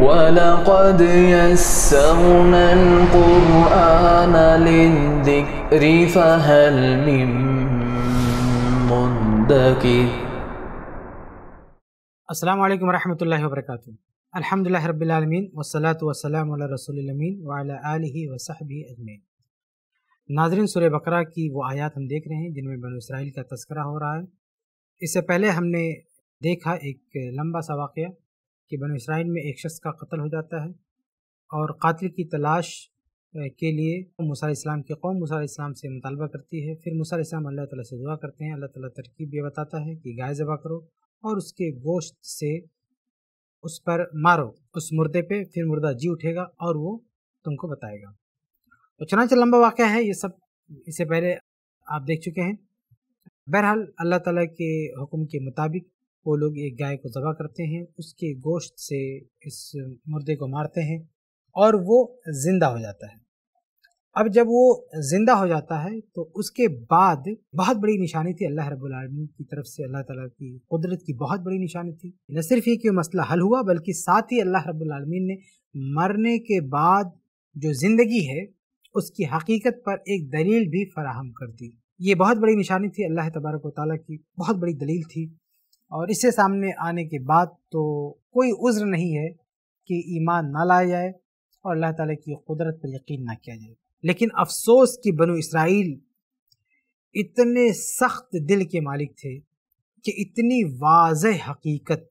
ولقد يسرنا القرآن للذكر فهل من مدكر السلام عليكم ورحمة الله وبركاته الحمد لله رب العالمين والصلاة والسلام على رسول الأمين وعلى آله وصحبه أجمعين नाजरीन सूर्य बकरा की वो आयत हम देख रहे हैं जिनमें बन इसराइल का तस्करा हो रहा है इससे पहले हमने देखा एक लंबा सा वाक़ कि बन इसराइल में एक शख्स का कत्ल हो जाता है और कातिल की तलाश के लिए मूसा इस्लाम की कौम मूसा इस्लाम से मुतालबा करती है फिर मुसा इस्लाम अल्लाह ताला से दुआ करते हैं अल्लाह ताला तरकीब ये बताता है कि गाय जबा करो और उसके गोश्त से उस पर मारो उस मुर्दे पे फिर मुर्दा जी उठेगा और वो तुमको बताएगा तो चनाच लंबा वाक़ है ये सब इससे पहले आप देख चुके हैं बहरहाल अल्लाह ताला के हुक्म के मुताबिक वो लोग एक गाय को ذبح करते हैं उसके गोश्त से इस मुर्दे को मारते हैं और वो ज़िंदा हो जाता है अब जब वो ज़िंदा हो जाता है तो उसके बाद बहुत बड़ी निशानी थी अल्लाह रबालमीन की तरफ से अल्लाह ताला की कुदरत की बहुत बड़ी निशानी थी न सिर्फ ये कि मसला हल हुआ बल्कि साथ ही अल्लाह रबालमीन ने मरने के बाद जो ज़िंदगी है उसकी हकीकत पर एक दलील भी फराहम कर दी ये बहुत बड़ी निशानी थी अल्लाह तबारक वाली की बहुत बड़ी दलील थी और इसे सामने आने के बाद तो कोई उज़्र नहीं है कि ईमान ना लाया जाए और अल्लाह ताला की कुदरत पर यकीन ना किया जाए लेकिन अफसोस कि बनु इसराइल इतने सख्त दिल के मालिक थे कि इतनी वाज हकीकत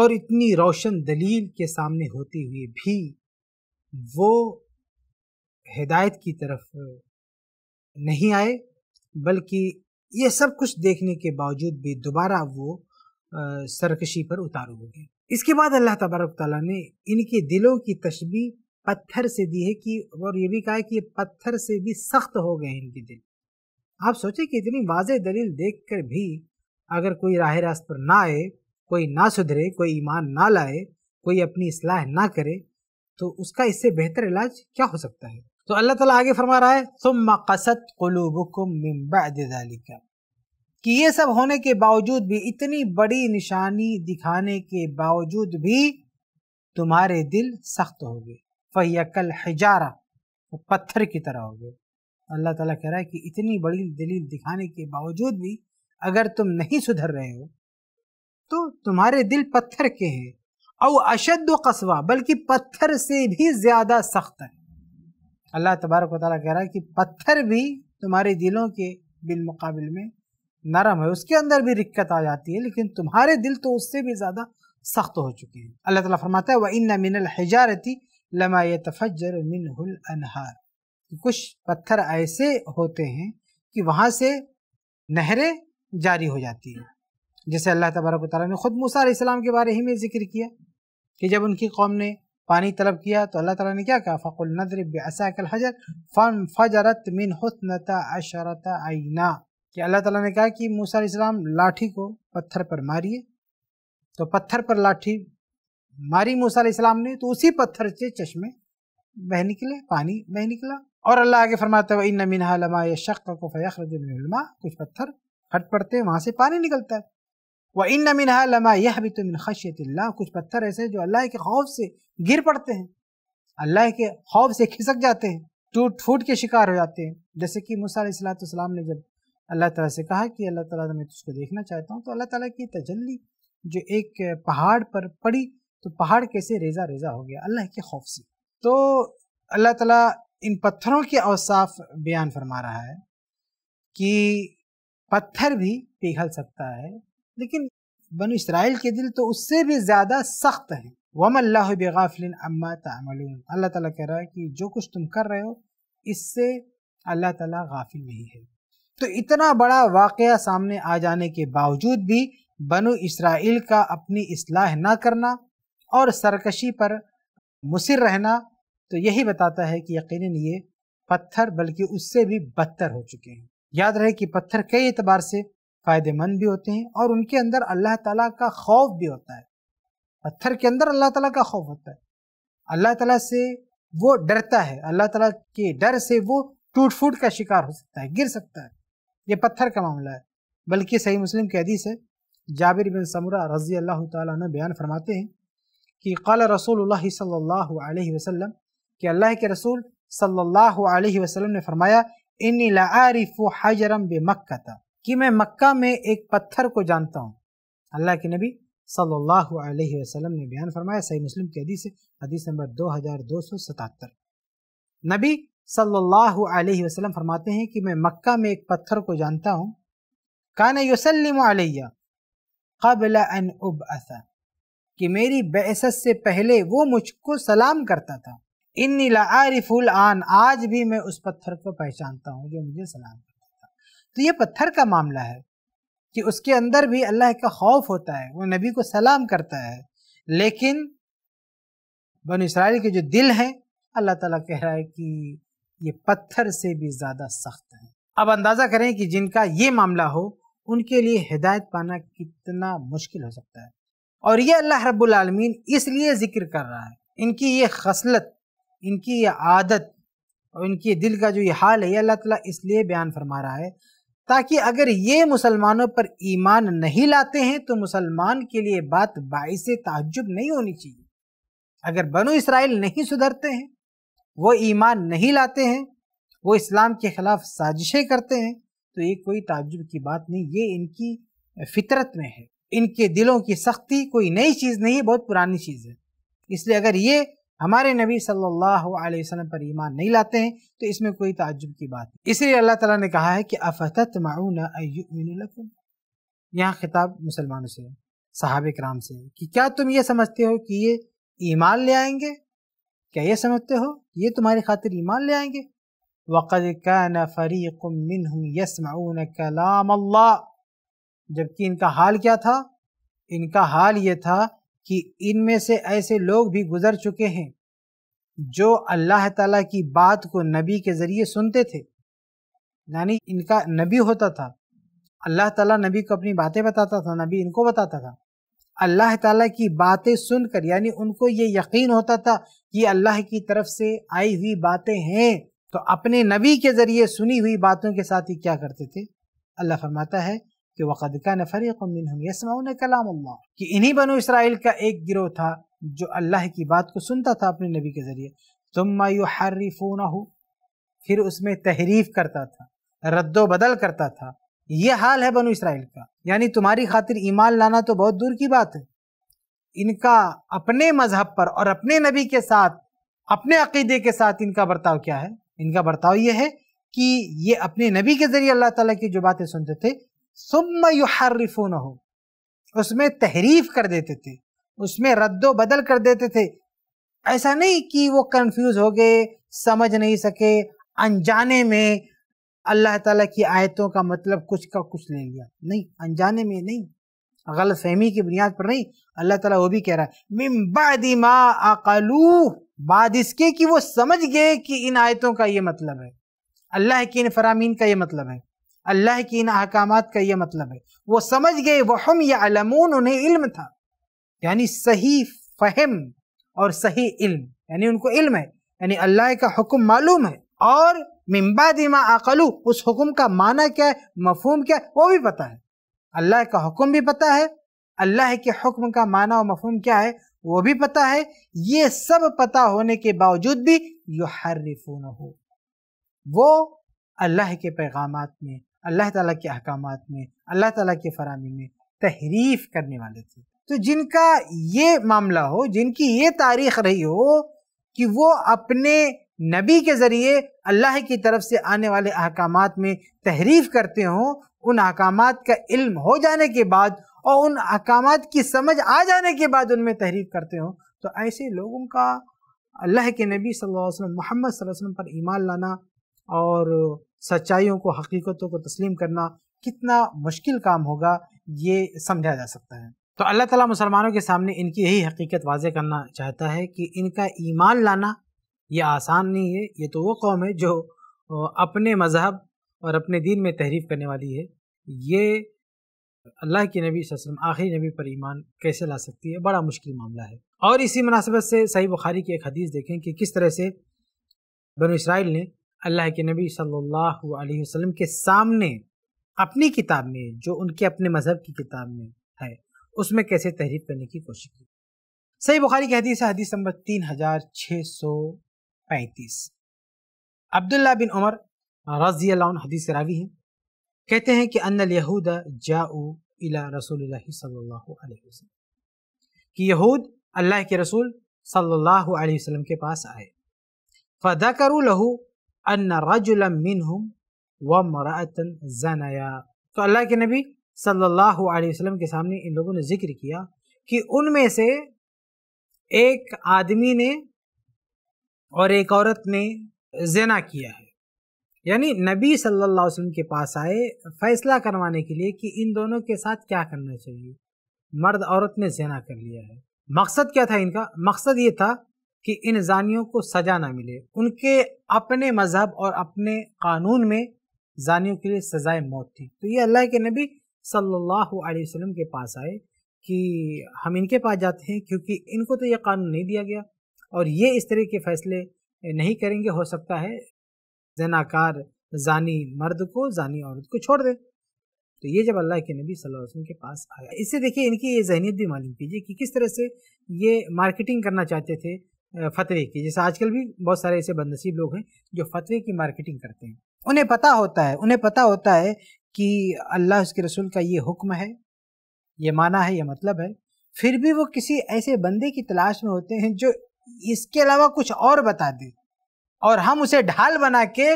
और इतनी रोशन दलील के सामने होते हुए भी वो हिदायत की तरफ नहीं आए बल्कि ये सब कुछ देखने के बावजूद भी दोबारा वो सरकशी पर उतारू हो गए इसके बाद अल्लाह तबारक तला ने इनके दिलों की तशबी पत्थर से दी है कि और ये भी कहा है कि पत्थर से भी सख्त हो गए इनके दिल आप सोचें कि इतनी वाज दलील देख कर भी अगर कोई राह रास्त पर ना आए कोई ना सुधरे कोई ईमान ना लाए कोई अपनी असलाह ना करे तो उसका इससे बेहतर इलाज क्या हो सकता है तो अल्लाह ताला आगे फरमा रहा है तुम कसत कलूबुकुमिका कि ये सब होने के बावजूद भी इतनी बड़ी निशानी दिखाने के बावजूद भी तुम्हारे दिल सख्त हो गए फैकल हजारा वो तो पत्थर की तरह हो गए अल्लाह ताला कह रहा है कि इतनी बड़ी दलील दिखाने के बावजूद भी अगर तुम नहीं सुधर रहे हो तो तुम्हारे दिल पत्थर के हैं और अशद कस्बा बल्कि पत्थर से भी ज़्यादा सख्त है अल्लाह तबारक वाल कह रहा है कि पत्थर भी तुम्हारे दिलों के बिलमक़ाबिल में नरम है उसके अंदर भी रिक्कत आ जाती है लेकिन तुम्हारे दिल तो उससे भी ज़्यादा सख्त हो चुके हैं अल्लाह ताला फरमाता है व इन मिनल हजारती लमा तफजर मिनहुल अनहार कुछ पत्थर ऐसे होते हैं कि वहाँ से नहरें जारी हो जाती हैं जैसे अल्लाह तबारक ताली ने ख़ुद मूसा के बारे ही में ज़िक्र किया कि जब उनकी कौम ने पानी तलब किया तो अल्लाह ताला ने क्या कहा फ़कुल नदरबल हजर फ़न फजरत मिन हसनता अशरता आईना कि अल्लाह ताला ने कहा कि मूसा इस्लाम लाठी को पत्थर पर मारिए तो पत्थर पर लाठी मारी मूसा इस्लाम ने तो उसी पत्थर से चश्मे बह निकले पानी बह निकला और अल्लाह आगे फरमाता है इन मिनहा लमा शक को फ़ैखरजमा कुछ पत्थर फट पड़ते हैं वहाँ से पानी निकलता है व इन नमिन लमा यह भी तो मिन खशियत कुछ पत्थर ऐसे जो अल्लाह के खौफ से गिर पड़ते हैं अल्लाह के खौफ से खिसक जाते हैं टूट फूट के शिकार हो जाते हैं जैसे कि मूसलाम ने जब अल्लाह तला से कहा कि अल्लाह तला मैं तुझको देखना चाहता हूँ तो अल्लाह तला की तजल्ली जो एक पहाड़ पर पड़ी तो पहाड़ कैसे रेजा रेजा हो गया अल्लाह के खौफ से तो अल्लाह तला इन पत्थरों के अवसाफ बयान फरमा रहा है कि पत्थर भी पिघल सकता है लेकिन बन इसराइल के दिल तो उससे भी ज़्यादा सख्त हैं वमल्लाह बेगाफिल अम्मा तमल अल्लाह ताला कह रहा है कि जो कुछ तुम कर रहे हो इससे अल्लाह ताला गाफिल नहीं है तो इतना बड़ा वाक़ सामने आ जाने के बावजूद भी बनु इसराइल का अपनी असलाह ना करना और सरकशी पर मुसर रहना तो यही बताता है कि यकीन ये पत्थर बल्कि उससे भी बदतर हो चुके हैं याद रहे कि पत्थर कई एतबार से फ़ायदेमंद भी होते हैं और उनके अंदर अल्लाह ताला का खौफ भी होता है पत्थर के अंदर अल्लाह ताला का खौफ होता है अल्लाह ताला से वो डरता है अल्लाह ताला के डर से वो टूट फूट का शिकार हो सकता है गिर सकता है ये पत्थर का मामला है बल्कि सही मुस्लिम के हदीस है जाबिर बिन समरा रज़ी अल्लाह ताली बयान फरमाते हैं कि कल रसूल सल्लल्लाहु अलैहि वसल्लम कि अल्लाह के रसूल सल्लल्लाहु अलैहि वसल्लम ने फरमाया ला आरिफु हजरम बे मक्का कि मैं मक्का में एक पत्थर को जानता हूँ अल्लाह के नबी सल्लल्लाहु अलैहि वसल्लम ने बयान फरमाया सही मुस्लिम की हदीस हदीस नंबर दो हज़ार दो सौ सतहत्तर नबी सल्लल्लाहु अलैहि वसल्लम फरमाते हैं कि मैं मक्का में एक पत्थर को जानता हूँ कान यसलम अलैया कबल अन उब कि मेरी बेसत से पहले वो मुझको सलाम करता था इन आरिफुल आन आज भी मैं उस पत्थर को पहचानता हूँ जो मुझे सलाम तो ये पत्थर का मामला है कि उसके अंदर भी अल्लाह का खौफ होता है वो नबी को सलाम करता है लेकिन बन इसराइल के जो दिल हैं अल्लाह ताला कह रहा है कि ये पत्थर से भी ज़्यादा सख्त है अब अंदाज़ा करें कि जिनका ये मामला हो उनके लिए हिदायत पाना कितना मुश्किल हो सकता है और ये अल्लाह रब्लमीन इसलिए ज़िक्र कर रहा है इनकी ये खसलत इनकी ये आदत और इनके दिल का जो ये हाल है ये अल्लाह ताला इसलिए बयान फरमा रहा है ताकि अगर ये मुसलमानों पर ईमान नहीं लाते हैं तो मुसलमान के लिए बात बाईस ताजुब नहीं होनी चाहिए अगर बनो इसराइल नहीं सुधरते हैं वो ईमान नहीं लाते हैं वो इस्लाम के ख़िलाफ़ साजिशें करते हैं तो ये कोई ताजुब की बात नहीं ये इनकी फितरत में है इनके दिलों की सख्ती कोई नई चीज़ नहीं है बहुत पुरानी चीज़ है इसलिए अगर ये हमारे नबी सल्लल्लाहु अलैहि वसल्लम पर ईमान नहीं लाते हैं तो इसमें कोई ताज्जुब की बात नहीं इसलिए अल्लाह ताला ने कहा है कि अफतत माउनकुम यहाँ खिताब मुसलमानों से साहब कराम से कि क्या तुम ये समझते हो कि ये ईमान ले आएंगे क्या ये समझते हो ये तुम्हारी खातिर ईमान ले आएंगे वक़द कान न फ़रीकुमिन यसमाउन कलाम अल्लाह जबकि इनका हाल क्या था इनका हाल ये था कि इनमें से ऐसे लोग भी गुजर चुके हैं जो अल्लाह ताला की बात को नबी के ज़रिए सुनते थे यानी इनका नबी होता था अल्लाह ताला नबी को अपनी बातें बताता था नबी इनको बताता था अल्लाह ताला की बातें सुनकर यानी उनको ये यकीन होता था कि अल्लाह की तरफ से आई हुई बातें हैं तो अपने नबी के ज़रिए सुनी हुई बातों के साथ ही क्या करते थे अल्लाह फरमाता है कि वक़द का नफरी कलाम अल्लाह कि इन्हीं बनो इसराइल का एक गिरोह था जो अल्लाह की बात को सुनता था अपने नबी के ज़रिए तुम मायू हर्रीफोन फिर उसमें तहरीफ करता था रद्दो बदल करता था यह हाल है बनो इसराइल का यानी तुम्हारी खातिर ईमान लाना तो बहुत दूर की बात है इनका अपने मजहब पर और अपने नबी के साथ अपने अकीदे के साथ इनका बर्ताव क्या है इनका बर्ताव यह है कि ये अपने नबी के ज़रिए अल्लाह ताला की जो बातें सुनते थे सुम युहरफून हो उसमें तहरीफ कर देते थे उसमें रद्दो बदल कर देते थे ऐसा नहीं कि वो कंफ्यूज हो गए समझ नहीं सके अनजाने में अल्लाह ताला की आयतों का मतलब कुछ का कुछ ले लिया नहीं अनजाने में नहीं गलत फहमी की बुनियाद पर नहीं अल्लाह ताला वो भी कह रहा है मिम्बादी मा अकलू बाद इसके कि वो समझ गए कि इन आयतों का ये मतलब है अल्लाह की इन फरामीन का ये मतलब है अल्लाह की इन अहकाम का यह मतलब है वो समझ गए वहम या अलमून उन्हें इल्म था यानी सही फहम और सही इल्म यानी उनको इल्म है यानी अल्लाह का हुक्म मालूम है और मिम्बा दिमा आकलू उस हुक्म का माना क्या है मफहम क्या है वो भी पता है अल्लाह का हुक्म भी पता है अल्लाह के हुक्म का माना और मफहम क्या है वो भी पता है ये सब पता होने के बावजूद भी यो हर हो वो अल्लाह के पैगाम में अल्लाह ताला के अहकाम में अल्लाह ताला के फरहमी में तहरीफ करने वाले थे तो जिनका ये मामला हो जिनकी ये तारीख रही हो कि वो अपने नबी के ज़रिए अल्लाह की तरफ से आने वाले अहकाम में तहरीफ करते हों उन अहकाम का इल्म हो जाने के बाद और उन अहकाम की समझ आ जाने के बाद उनमें तहरीफ करते हों तो ऐसे लोगों का अल्लाह के नबी सल्लल्लाहु अलैहि वसल्लम मोहम्मद वसल्लम पर ईमान लाना और सच्चाइयों को हकीकतों को तस्लीम करना कितना मुश्किल काम होगा ये समझा जा सकता है तो अल्लाह ताला मुसलमानों के सामने इनकी यही हकीकत वाज करना चाहता है कि इनका ईमान लाना ये आसान नहीं है ये तो वो कौम है जो अपने मज़हब और अपने दीन में तहरीफ करने वाली है ये अल्लाह के नबी वसम आखिरी नबी पर ईमान कैसे ला सकती है बड़ा मुश्किल मामला है और इसी मुनासिबत से सही बुखारी की एक हदीस देखें कि किस तरह से बन इसराइल ने अल्लाह के नबी सल्लल्लाहु अलैहि वसल्लम के सामने अपनी किताब में जो उनके अपने मज़हब की किताब में है उसमें कैसे तहरीफ करने की कोशिश की सही बुखारी की हदीस हदीस नंबर तीन हज़ार छः सौ पैंतीस अब्दुल्ला बिन उमर रजी हदीस रावी हैं कहते हैं कि अन यहूदा जाऊ इला रसूल सल्लल्लाहु अलैहि वसल्लम कि यहूद अल्लाह के रसूल सल्लल्लाहु अलैहि वसल्लम के पास आए फ़दा करू लहू अन रजुल हम व मरातन जनाया तो अल्लाह के नबी सल्लल्लाहु अलैहि वसल्लम के सामने इन लोगों ने जिक्र किया कि उनमें से एक आदमी ने और एक औरत ने जना किया है यानी नबी सल्लल्लाहु अलैहि वसल्लम के पास आए फैसला करवाने के लिए कि इन दोनों के साथ क्या करना चाहिए मर्द औरत ने जना कर लिया है मकसद क्या था इनका मकसद ये था कि इन जानियों को सजा ना मिले उनके अपने मजहब और अपने कानून में जानियों के लिए सजाए मौत थी तो ये अल्लाह के नबी सल्लल्लाहु अलैहि वसल्लम के पास आए कि हम इनके पास जाते हैं क्योंकि इनको तो ये कानून नहीं दिया गया और ये इस तरह के फैसले नहीं करेंगे हो सकता है जनाकार जानी मर्द को जानी औरत को छोड़ दे तो ये जब अल्लाह के नबी सल्लल्लाहु अलैहि वसल्लम के पास आया इससे देखिए इनकी ये जहनीत भी मालूम कीजिए कि किस तरह से ये मार्केटिंग करना चाहते थे फतवे की जैसे आजकल भी बहुत सारे ऐसे बदनसीब लोग हैं जो फतवे की मार्केटिंग करते हैं उन्हें पता होता है उन्हें पता होता है कि अल्लाह उसके रसूल का ये हुक्म है ये माना है ये मतलब है फिर भी वो किसी ऐसे बंदे की तलाश में होते हैं जो इसके अलावा कुछ और बता दे और हम उसे ढाल बना के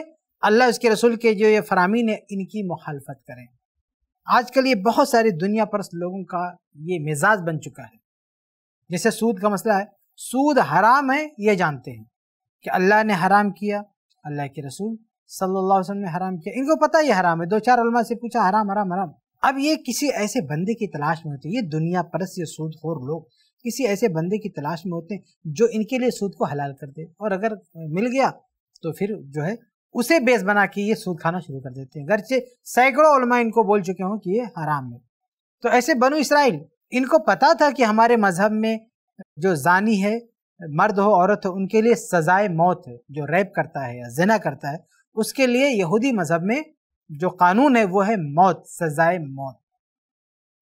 अल्लाह उसके रसूल के जो ये फरामीन है इनकी मुखालफत करें आजकल ये बहुत सारे दुनिया परस्त लोगों का ये मिजाज बन चुका है जैसे सूद का मसला है सूद हराम है ये जानते हैं कि अल्लाह ने हराम किया अल्लाह के रसूल सल्लल्लाहु अलैहि वसल्लम ने हराम किया इनको पता ये हराम है दो चार अलमा से पूछा हराम हराम हराम अब ये किसी ऐसे बंदे की तलाश में होते हैं ये दुनिया परस ये खोर लोग किसी ऐसे बंदे की तलाश में होते हैं जो इनके लिए सूद को हलाल कर दे और अगर मिल गया तो फिर जो है उसे बेस बना के ये सूद खाना शुरू कर देते हैं गरचे सैकड़ों इनको बोल चुके हों कि ये हराम है तो ऐसे बनु इसराइल इनको पता था कि हमारे मजहब में जो जानी है मर्द हो औरत हो उनके लिए सजाए मौत है जो रैप करता है या जना करता है उसके लिए यहूदी मज़हब में जो कानून है वो है मौत सजाए मौत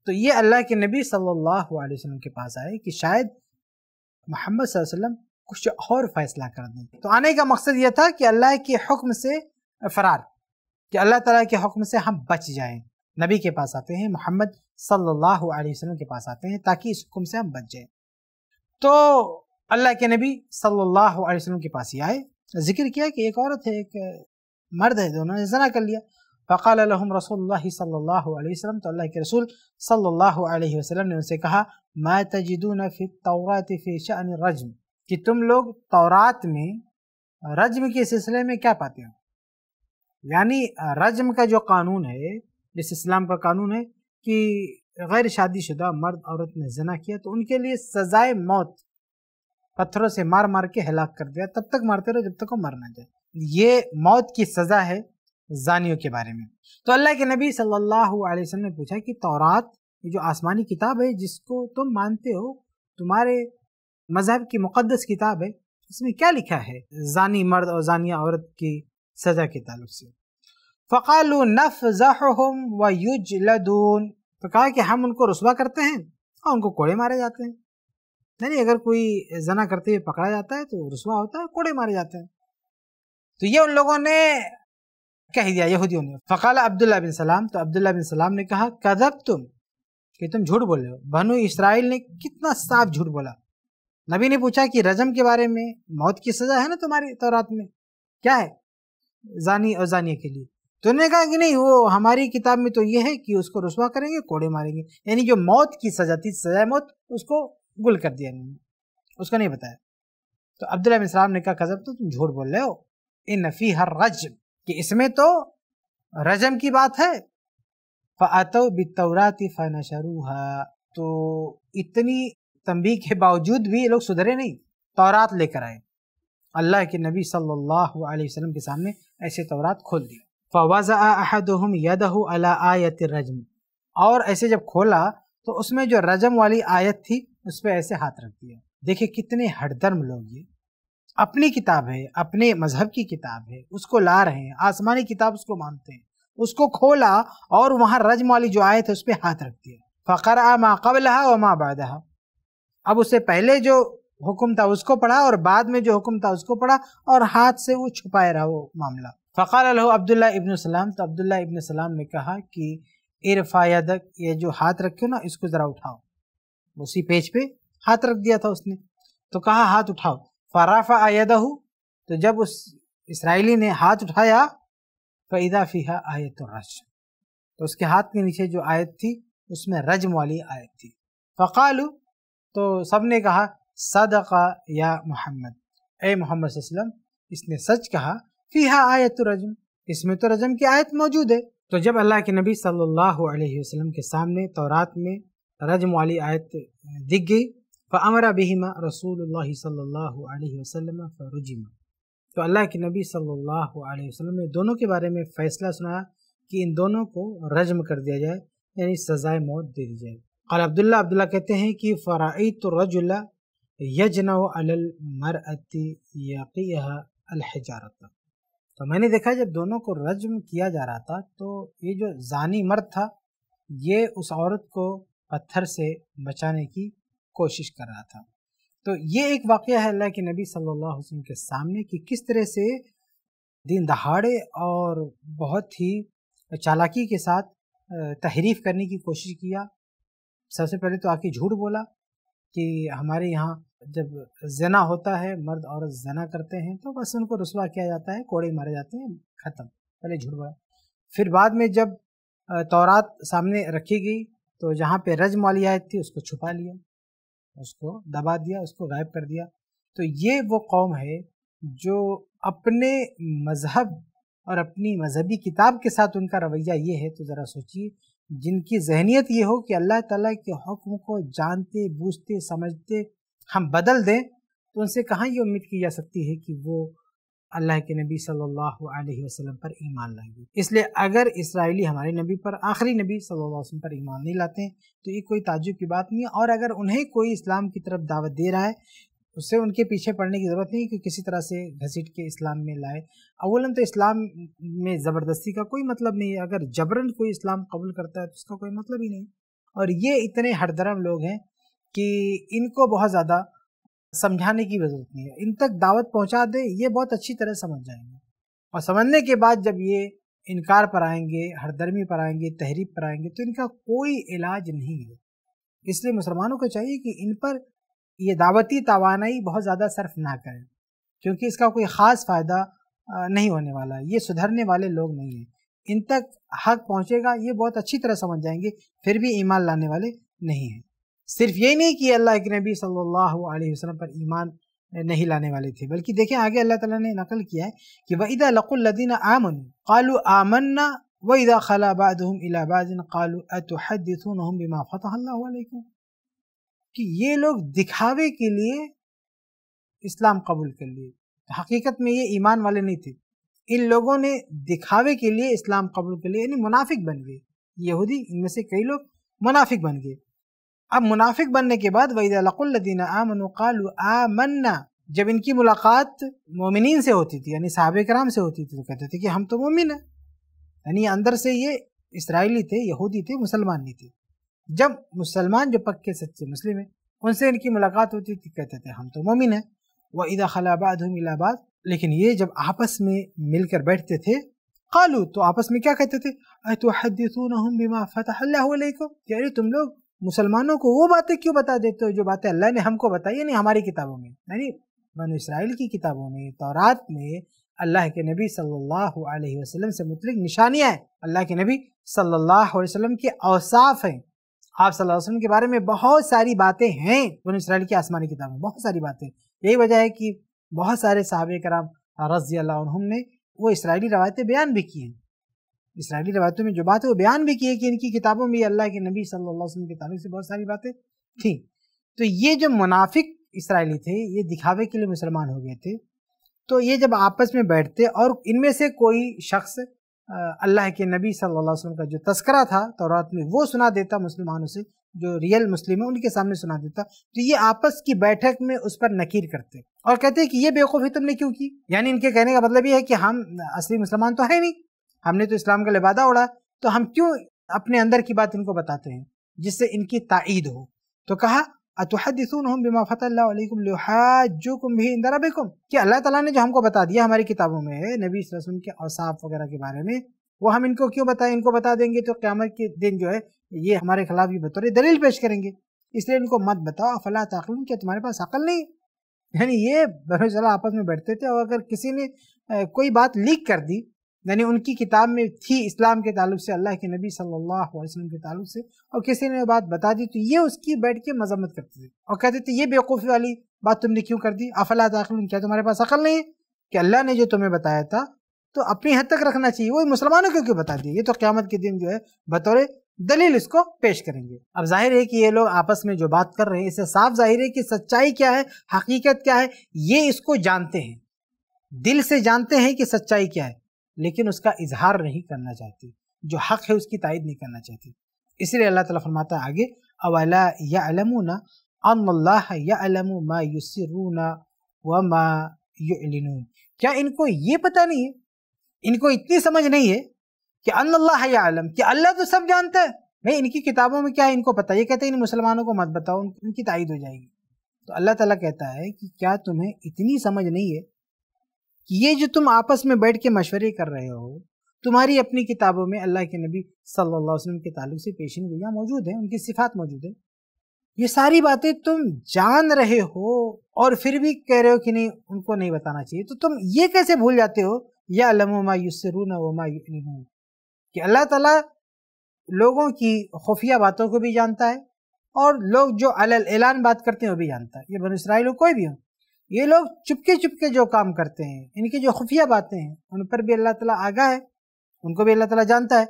तो ये अल्लाह के नबी सल्लल्लाहु अलैहि वसल्लम के पास आए कि शायद मोहम्मद वसल्लम कुछ और फैसला कर दें तो आने का मकसद ये था कि अल्लाह के हुक्म से फरार कि अल्लाह ताला के हुक्म से हम बच जाएं नबी के पास आते हैं मोहम्मद सल्लल्लाहु अलैहि वसल्लम के पास आते हैं ताकि इस हुक्म से हम बच जाएं तो अल्लाह के नबी सल्लल्लाहु अलैहि वसल्लम के पास ही आए जिक्र किया कि एक औरत है एक मर्द है दोनों ने जना कर लिया फ़काल लहम रसोल्ला सल्ला वसलम तो अल्लाह के रसूल सल्ला वसलम ने उनसे कहा मा तजिदून फ़ी तौरात फ़ी शान रजम कि तुम लोग तौरात में रजम के सिलसिले में क्या पाते हो यानी रजम का जो कानून है जिस इस्लाम का कानून है कि गैर शादीशुदा मर्द औरत ने जना किया तो उनके लिए सजाए मौत पत्थरों से मार मार के हलाक कर दिया तब तक मारते रहो जब तक वो मर ना जाए ये मौत की सज़ा है जानियों के बारे में तो अल्लाह के नबी सल्लल्लाहु अलैहि वसल्लम ने पूछा कि तौरात जो आसमानी किताब है जिसको तुम मानते हो तुम्हारे मज़हब की मुक़दस किताब है इसमें क्या लिखा है जानी मर्द और जानिया औरत की सज़ा के ताल्लुक से फ़काल नफ़ व युजलदून तो कहा कि हम उनको रसवा करते हैं और उनको कोड़े मारे जाते हैं नहीं अगर कोई जना करते हुए पकड़ा जाता है तो रसवा होता है कोड़े मारे जाते हैं तो ये उन लोगों ने कह दिया यहूदियों ने फ़काल अब्दुल्ला बिन सलाम तो अब्दुल्ला बिन सलाम ने कहा कदब तुम कि तुम झूठ बोले हो बनु इसराइल ने कितना साफ झूठ बोला नबी ने पूछा कि रजम के बारे में मौत की सज़ा है ना तुम्हारी तौरात में क्या है जानी और जानिए के लिए तो उन्होंने कहा कि नहीं वो हमारी किताब में तो ये है कि उसको रसवा करेंगे कोड़े मारेंगे यानी जो मौत की सजा थी सजा मौत उसको गुल कर दिया उन्होंने उसको नहीं बताया तो अब्दुल ने कहा कजब तो तुम झूठ बोल रहे हो इन नफ़ी हर रजम कि इसमें तो रजम की बात है फ़ातो बितौराती फ़नशरूहा तो इतनी तंबी के बावजूद भी ये लोग सुधरे नहीं तौरात लेकर आए अल्लाह के नबी सल्लल्लाहु अलैहि वसल्लम के सामने ऐसे तौरात खोल दिया फवाजा अहदहम यदहू अला आयत रजम और ऐसे जब खोला तो उसमें जो रजम वाली आयत थी उस पर ऐसे हाथ रख दिया देखिए कितने हटधर्म लोग ये अपनी किताब है अपने मजहब की किताब है उसको ला रहे हैं आसमानी किताब उसको मानते हैं उसको खोला और वहाँ रजम वाली जो आयत है उस पर हाथ रख दिया फ़कर आ माँ कबलहा व माँ बादहा अब उससे पहले जो हुक्म था उसको पढ़ा और बाद में जो हुक्म था उसको पढ़ा और हाथ से वो छुपाए रहा वो मामला फ़ाल अब्दुल्ल इबन सलाम तो अब्दुल्ला इबन सलाम ने कहा कि इरफा यादक ये जो हाथ रखे हो ना इसको ज़रा उठाओ उसी पेज पे हाथ रख दिया था उसने तो कहा हाथ उठाओ फ़राफ़ा आयदा तो जब उस इसराइली ने हाथ उठाया फ़ैदा फ़िहा आयत रज तो उसके हाथ के नीचे जो आयत थी उसमें रजम वाली आयत थी फ़ालू तो सब ने कहा सदका या मोहम्मद ए मोहम्मद इसने सच कहा फ़िहा आयत रजम इसमें तो रजम की आयत मौजूद है तो जब अल्लाह के नबी सल्लल्लाहु अलैहि वसल्लम के सामने तौरात में रजम वाली आयत दिख गई फ़मरा बिहिमा रसूल सल्लल्लाहु अलैहि वसल्लम फ़रुजिमा तो अल्लाह के नबी सल्लल्लाहु अलैहि वसल्लम ने दोनों के बारे में फ़ैसला सुनाया कि इन दोनों को रजम कर दिया जाए यानी सज़ाए मौत दे दी जाए और अब्दुल्ला अब्दुल्ला कहते हैं कि फ़राई तो रजुल्ला यजन अलमरअती यक़ी अलहजारत तो मैंने देखा जब दोनों को रज्म किया जा रहा था तो ये जो जानी मर्द था ये उस औरत को पत्थर से बचाने की कोशिश कर रहा था तो ये एक वाक़ है अल्लाह के नबी सल्लल्लाहु अलैहि वसल्लम के सामने कि किस तरह से दिन दहाड़े और बहुत ही चालाकी के साथ तहरीफ करने की कोशिश किया सबसे पहले तो आके झूठ बोला कि हमारे यहाँ जब जना होता है मर्द औरत जना करते हैं तो बस उनको रसवा किया जाता है कोड़े मारे जाते हैं ख़त्म पहले झुड़वा फिर बाद में जब तौरात सामने रखी गई तो जहाँ पे रज वाली आयत थी उसको छुपा लिया उसको दबा दिया उसको गायब कर दिया तो ये वो कौम है जो अपने मज़हब और अपनी मजहबी किताब के साथ उनका रवैया ये है तो ज़रा सोचिए जिनकी जहनीत ये हो कि अल्लाह ताला के हुक्म को जानते बूझते समझते हम बदल दें तो उनसे कहाँ ये उम्मीद की जा सकती है कि वो अल्लाह के नबी सल्लल्लाहु अलैहि वसल्लम पर ईमान लाएंगे इसलिए अगर इसराइली हमारे नबी पर आखिरी नबी सल्लल्लाहु अलैहि वसल्लम पर ईमान नहीं लाते तो ये कोई ताजुब की बात नहीं है और अगर उन्हें कोई इस्लाम की तरफ दावत दे रहा है उससे उनके पीछे पड़ने की ज़रूरत नहीं कि किसी तरह से घसीट के इस्लाम में लाए अवला तो इस्लाम में ज़बरदस्ती का कोई मतलब नहीं है अगर जबरन कोई इस्लाम कबूल करता है तो उसका कोई मतलब ही नहीं और ये इतने हरदरम लोग हैं कि इनको बहुत ज़्यादा समझाने की जरूरत नहीं है इन तक दावत पहुंचा दे ये बहुत अच्छी तरह समझ जाएंगे और समझने के बाद जब ये इनकार पर आएंगे हरदर्मी पर आएंगे तहरीब पर आएंगे तो इनका कोई इलाज नहीं है इसलिए मुसलमानों को चाहिए कि इन पर ये दावती तोानाई बहुत ज़्यादा सर्फ ना करें क्योंकि इसका कोई ख़ास फ़ायदा नहीं होने वाला है ये सुधरने वाले लोग नहीं हैं इन तक हक पहुँचेगा ये बहुत अच्छी तरह समझ जाएंगे फिर भी ईमान लाने वाले नहीं हैं सिर्फ ये नहीं कि अल्लाह के नबी सल्लल्लाहु अलैहि वसल्लम पर ईमान नहीं लाने वाले थे बल्कि देखें आगे अल्लाह ताला ने नकल किया है कि वईदा लकुल्लिन आमन कालू आमन्ना वईदा खला बादम इलाबादिन कालू अतहदून बिमा फ़तःल्लाम कि ये लोग दिखावे के लिए इस्लाम कबूल कर लिए हकीकत में ये ईमान वाले नहीं थे इन लोगों ने दिखावे के लिए इस्लाम कबूल कर लिए यानी मुनाफिक बन गए यहूदी इनमें से कई लोग मुनाफिक बन गए अब मुनाफिक बनने के बाद वईदीन आमन कालू आमन्ना जब इनकी मुलाकात मोमिन से होती थी यानी साहब कराम से होती थी तो कहते थे कि हम तो मोमिन हैं यानी अंदर से ये इसराइली थे यहूदी थे मुसलमान नहीं थे जब मुसलमान जो पक्के सच्चे मुस्लिम हैं उनसे इनकी मुलाकात होती थी कहते थे हम तो मोमिन हैं वह इदा खलाबाद हम इलाहाबाद लेकिन ये जब आपस में मिलकर बैठते थे कालू तो आपस में क्या कहते थे तो हदीसून नीमा फ़तः अरे तुम लोग मुसलमानों को वो बातें क्यों बता देते हो जो बातें अल्लाह ने हमको बताई यानी हमारी किताबों में यानी बन इसराइल की किताबों में तौरात में अल्लाह के नबी सल्लल्लाहु अलैहि वसल्लम से मुतलिक निशानियाँ हैं अल्लाह के नबी सल्लल्लाहु अलैहि वसल्लम के अवसाफ हैं आप सल्लल्लाहु अलैहि वसल्लम के बारे में बहुत सारी बातें हैं बन इसराइल की आसमानी किताबों में बहुत सारी बातें यही वजह है कि बहुत सारे सहाब कराम रजी ने वो इसराइली रवायतें बयान भी की हैं इसराइली रवायतों में जो बात है वो बयान भी किए कि इनकी किताबों में अल्लाह के नबी सल्लल्लाहु अलैहि वसल्लम के ताल्लुक से बहुत सारी बातें थी तो ये जो मुनाफिक इसराइली थे ये दिखावे के लिए मुसलमान हो गए थे तो ये जब आपस में बैठते और इनमें से कोई शख्स अल्लाह के नबी सल्लल्लाहु अलैहि वसल्लम का जो तस्करा था तौरात में वो सुना देता मुसलमानों से जो रियल मुस्लिम है उनके सामने सुना देता तो ये आपस की बैठक में उस पर नकीर करते और कहते कि ये बेवकूफ़ी तुमने क्यों की यानी इनके कहने का मतलब ये है कि हम असली मुसलमान तो है नहीं हमने तो इस्लाम का लिबादा उड़ा तो हम क्यों अपने अंदर की बात इनको बताते हैं जिससे इनकी ताइद हो तो कहा कि अल्लाह ताला ने जो हमको बता दिया हमारी किताबों में नबी रसूल के अवसाफ वगैरह के बारे में वो हम इनको क्यों बताएं इनको बता देंगे तो क्यामत के दिन जो है ये हमारे खिलाफ भी बतौर दलील पेश करेंगे इसलिए इनको मत बताओ फला तखलून क्या तुम्हारे पास अकल नहीं यानी ये बरोजला आपस में बैठते थे और अगर किसी ने कोई बात लीक कर दी यानी उनकी किताब में थी इस्लाम के तालु से अल्लाह के नबी सल्लल्लाहु अलैहि वसल्लम के ताल्लुक से और किसी ने बात बता दी तो ये उसकी बैठ के मजम्मत करते थे और कहते थे ये बेवकूफ़ी वाली बात तुमने क्यों कर दी अफला दाखिल क्या तुम्हारे पास अकल नहीं है कि अल्लाह ने जो तुम्हें बताया था तो अपनी हद तक रखना चाहिए वही मुसलमानों को क्यों बता दिए ये तो क्यामत के दिन जो है बतौर दलील इसको पेश करेंगे अब जाहिर है कि ये लोग आपस में जो बात कर रहे हैं इसे साफ जाहिर है कि सच्चाई क्या है हकीकत क्या है ये इसको जानते हैं दिल से जानते हैं कि सच्चाई क्या है लेकिन उसका इजहार नहीं करना चाहती जो हक है उसकी तायद नहीं करना चाहती इसलिए अल्लाह ताला फरमाता है आगे अवला यालमूना अल्लाह यालमु मा युसिरूना व मा युलिनून क्या इनको ये पता नहीं है इनको इतनी समझ नहीं है कि अल्लाह यालम कि अल्लाह तो सब जानता है नहीं इनकी किताबों में क्या है इनको पता ये कहते हैं इन मुसलमानों को मत बताओ उनकी तायद हो जाएगी तो अल्लाह ताला कहता है कि क्या तुम्हें इतनी समझ नहीं है ये जो तुम आपस में बैठ के मशवरे कर रहे हो तुम्हारी अपनी किताबों में अल्लाह के नबी सल्लल्लाहु अलैहि वसल्लम के ताल्लुक से पेशन गोयाँ मौजूद हैं उनकी सिफात मौजूद है ये सारी बातें तुम जान रहे हो और फिर भी कह रहे हो कि नहीं उनको नहीं बताना चाहिए तो तुम ये कैसे भूल जाते हो या अलमा युसरून वमा युन कि अल्लाह ताला लोगों की खुफिया बातों को भी जानता है और लोग जो अल ऐलान बात करते हैं वो भी जानता है ये बन इसराइल हो कोई भी हो ये लोग चुपके चुपके जो काम करते हैं इनकी जो खुफिया बातें हैं उन पर भी अल्लाह ताला आगा है उनको भी अल्लाह ताला जानता है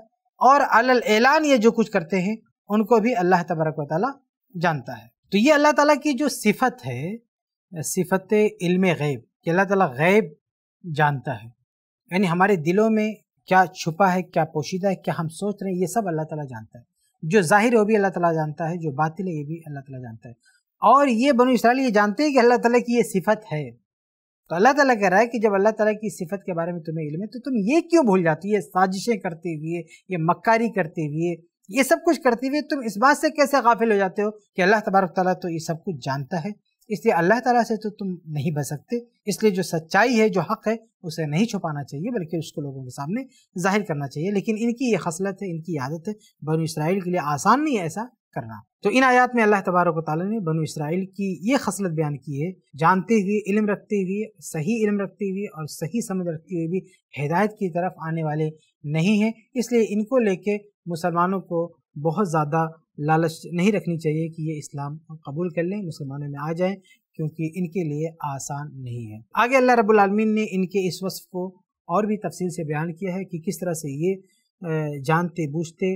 और अलल ऐलान ये जो कुछ करते हैं उनको भी अल्लाह तबरक वाली जानता है तो ये अल्लाह ताला की जो सिफत है सिफत इल्म गैब कि अल्लाह ताला गैब जानता है यानी हमारे दिलों में क्या छुपा है क्या पोशीदा है क्या हम सोच रहे हैं ये सब अल्लाह ताला जानता है जो जाहिर है वो भी अल्लाह तला जानता है जो बातिल है ये भी अल्लाह तला जानता है और ये बनु इसराइल ये जानते हैं कि अल्लाह ताला की ये सिफत है तो अल्लाह ताला कह रहा है कि जब अल्लाह ताला की सिफत के बारे में तुम्हें इल्म है तो तुम ये क्यों भूल जाती है साजिशें करते हुए ये मक्कारी करते हुए ये सब कुछ करते हुए तुम इस बात से कैसे गाफिल हो जाते हो कि अल्लाह तबारक ताली तो ये सब कुछ जानता है इसलिए अल्लाह ताला से तो तुम नहीं बच सकते इसलिए जो सच्चाई है जो हक है उसे नहीं छुपाना चाहिए बल्कि उसको लोगों के सामने जाहिर करना चाहिए लेकिन इनकी ये खसलत है इनकी आदत है बनो इसराइल के लिए आसान नहीं है ऐसा करना तो इन आयात में अल्लाह तबारक ताली ने बनु इसराइल की ये खसलत बयान की है जानते हुए इल्म रखते हुए सही इल्म रखते हुए और सही समझ रखते हुए भी हिदायत की तरफ आने वाले नहीं हैं इसलिए इनको लेके मुसलमानों को बहुत ज़्यादा लालच नहीं रखनी चाहिए कि ये इस्लाम कबूल कर लें मुसलमानों में आ जाएं क्योंकि इनके लिए आसान नहीं है आगे अल्लाह रबालमीन ने इनके इस वصف को और भी तफसील से बयान किया है कि किस तरह से ये जानते बूझते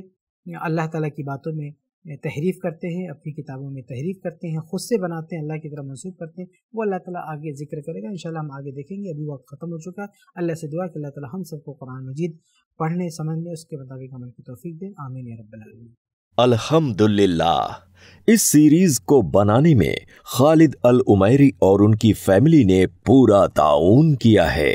अल्लाह ताला की बातों में तहरीफ़ करते हैं अपनी किताबों में तहरीफ़ करते हैं ख़ुद से बनाते हैं अल्लाह की तरफ मनसूब करते हैं वो अल्लाह ताला आगे जिक्र करेगा इंशाल्लाह हम आगे देखेंगे अभी वक्त ख़त्म हो चुका है अल्लाह से दुआ कि अल्लाह ताला हम सबको कुरान मजीद पढ़ने समझने उसके मुताबिक अमल की तोफ़ी दें आमीन रबालमीन अल्हम्दुलिल्लाह इस सीरीज़ को बनाने में खालिद अल उमैरी और उनकी फैमिली ने पूरा ताउन किया है